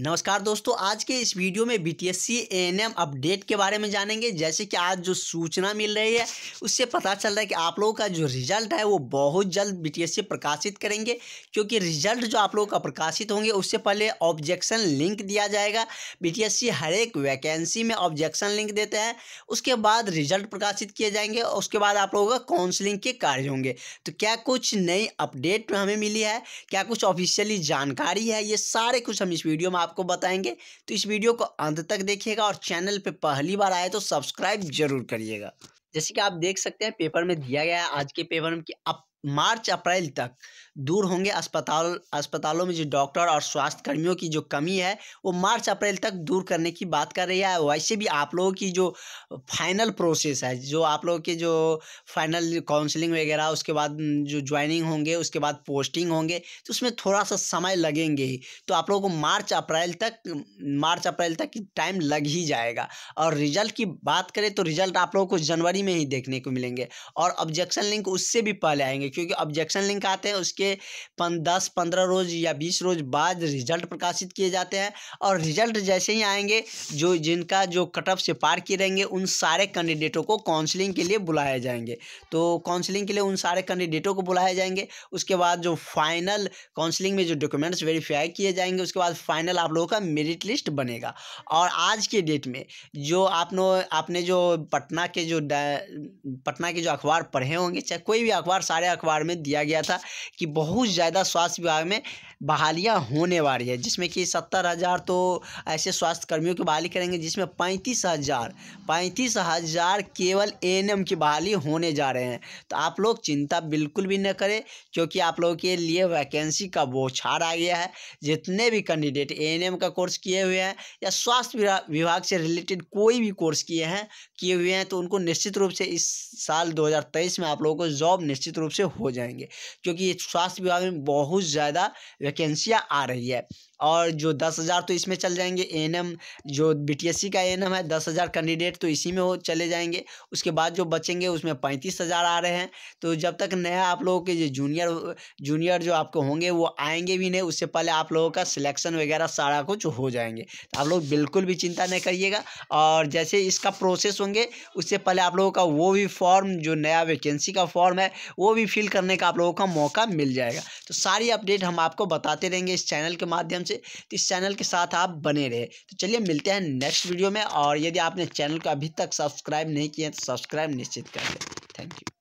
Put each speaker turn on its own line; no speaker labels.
नमस्कार दोस्तों आज के इस वीडियो में B T S C N M update के बारे में जानेंगे जैसे कि आज जो सूचना मिल रही है उससे पता चल रहा है कि आप लोगों का जो रिजल्ट है वो बहुत जल्द बी टी एस सी प्रकाशित करेंगे क्योंकि रिजल्ट जो आप लोगों का प्रकाशित होंगे उससे पहले ऑब्जेक्शन लिंक दिया जाएगा बी टी एस सी हर एक वैकेंसी में ऑब्जेक्शन लिंक देते हैं उसके बाद रिजल्ट प्रकाशित किए जाएंगे और उसके बाद आप लोगों का काउंसलिंग के कार्य होंगे तो क्या कुछ नई अपडेट हमें मिली है क्या कुछ ऑफिशियली जानकारी है ये सारे कुछ हम इस वीडियो में आप आपको बताएंगे तो इस वीडियो को अंत तक देखिएगा और चैनल पर पहली बार आए तो सब्सक्राइब जरूर करिएगा जैसे कि आप देख सकते हैं पेपर में दिया गया है आज के पेपर में कि अप मार्च अप्रैल तक दूर होंगे अस्पताल अस्पतालों में जो डॉक्टर और स्वास्थ्य कर्मियों की जो कमी है वो मार्च अप्रैल तक दूर करने की बात कर रही है वैसे भी आप लोगों की जो फाइनल प्रोसेस है जो आप लोगों के जो फाइनल काउंसलिंग वगैरह उसके बाद जो ज्वाइनिंग होंगे उसके बाद पोस्टिंग होंगे तो उसमें थोड़ा सा समय लगेंगे ही तो आप लोगों को मार्च अप्रैल तक मार्च अप्रैल तक टाइम लग ही जाएगा और रिजल्ट की बात करें तो रिजल्ट आप लोगों को जनवरी में ही देखने को मिलेंगे और ऑब्जेक्शन लिंक उससे भी पहले आएंगे जाएंगे क्योंकि ऑब्जेक्शन लिंक आते हैं उसके पन, दस पंद्रह रोज या बीस रोज बाद रिजल्ट प्रकाशित किए जाते हैं और रिजल्ट जैसे ही आएंगे जो जिनका जो कट ऑफ से पार किए रहेंगे उन सारे कैंडिडेटों को काउंसलिंग के लिए बुलाए जाएंगे तो काउंसलिंग के लिए उन सारे कैंडिडेटों को बुलाए जाएंगे उसके बाद जो फाइनल काउंसलिंग में जो डॉक्यूमेंट्स वेरीफाई किए जाएंगे उसके बाद फाइनल आप लोगों का मेरिट लिस्ट बनेगा और आज के डेट में जो आपने आपने जो पटना के जो पटना के जो अखबार पढ़े होंगे चाहे कोई भी अखबार सारे अखबार में दिया गया था कि बहुत ज़्यादा स्वास्थ्य विभाग में बहालियाँ होने वाली है जिसमें कि सत्तर हज़ार तो ऐसे स्वास्थ्य कर्मियों की बहाली करेंगे जिसमें पैंतीस हज़ार पैंतीस हज़ार केवल एएनएम की बहाली होने जा रहे हैं तो आप लोग चिंता बिल्कुल भी न करें क्योंकि आप लोगों के लिए वैकेंसी का बोछार आ गया है जितने भी कैंडिडेट एम का कोर्स किए हुए हैं या स्वास्थ्य विभाग से रिलेटेड कोई भी कोर्स किए हैं किए हुए हैं तो उनको निश्चित रूप से इस साल तेईस में आप लोगों को जॉब निश्चित रूप से हो जाएंगे क्योंकि स्वास्थ्य विभाग में बहुत ज़्यादा वैकेंसियाँ आ रही है और जो दस हज़ार तो इसमें चल जाएंगे एन जो बीटीएससी का एन है दस हज़ार कैंडिडेट तो इसी में हो चले जाएंगे उसके बाद जो बचेंगे उसमें पैंतीस हज़ार आ रहे हैं तो जब तक नया आप लोगों के जो जूनियर जूनियर जो आपको होंगे वो आएंगे भी नहीं उससे पहले आप लोगों का सिलेक्शन वगैरह सारा कुछ हो जाएंगे तो आप लोग बिल्कुल भी चिंता नहीं करिएगा और जैसे इसका प्रोसेस होंगे उससे पहले आप लोगों का वो भी फॉर्म जो नया वैकेंसी का फॉर्म है वो भी फिल करने का आप लोगों का मौका मिल जाएगा तो सारी अपडेट हम आपको बताते रहेंगे इस चैनल के माध्यम से तो इस चैनल के साथ आप बने रहे तो चलिए मिलते हैं नेक्स्ट वीडियो में और यदि आपने चैनल को अभी तक सब्सक्राइब नहीं किया तो सब्सक्राइब निश्चित कर लें थैंक यू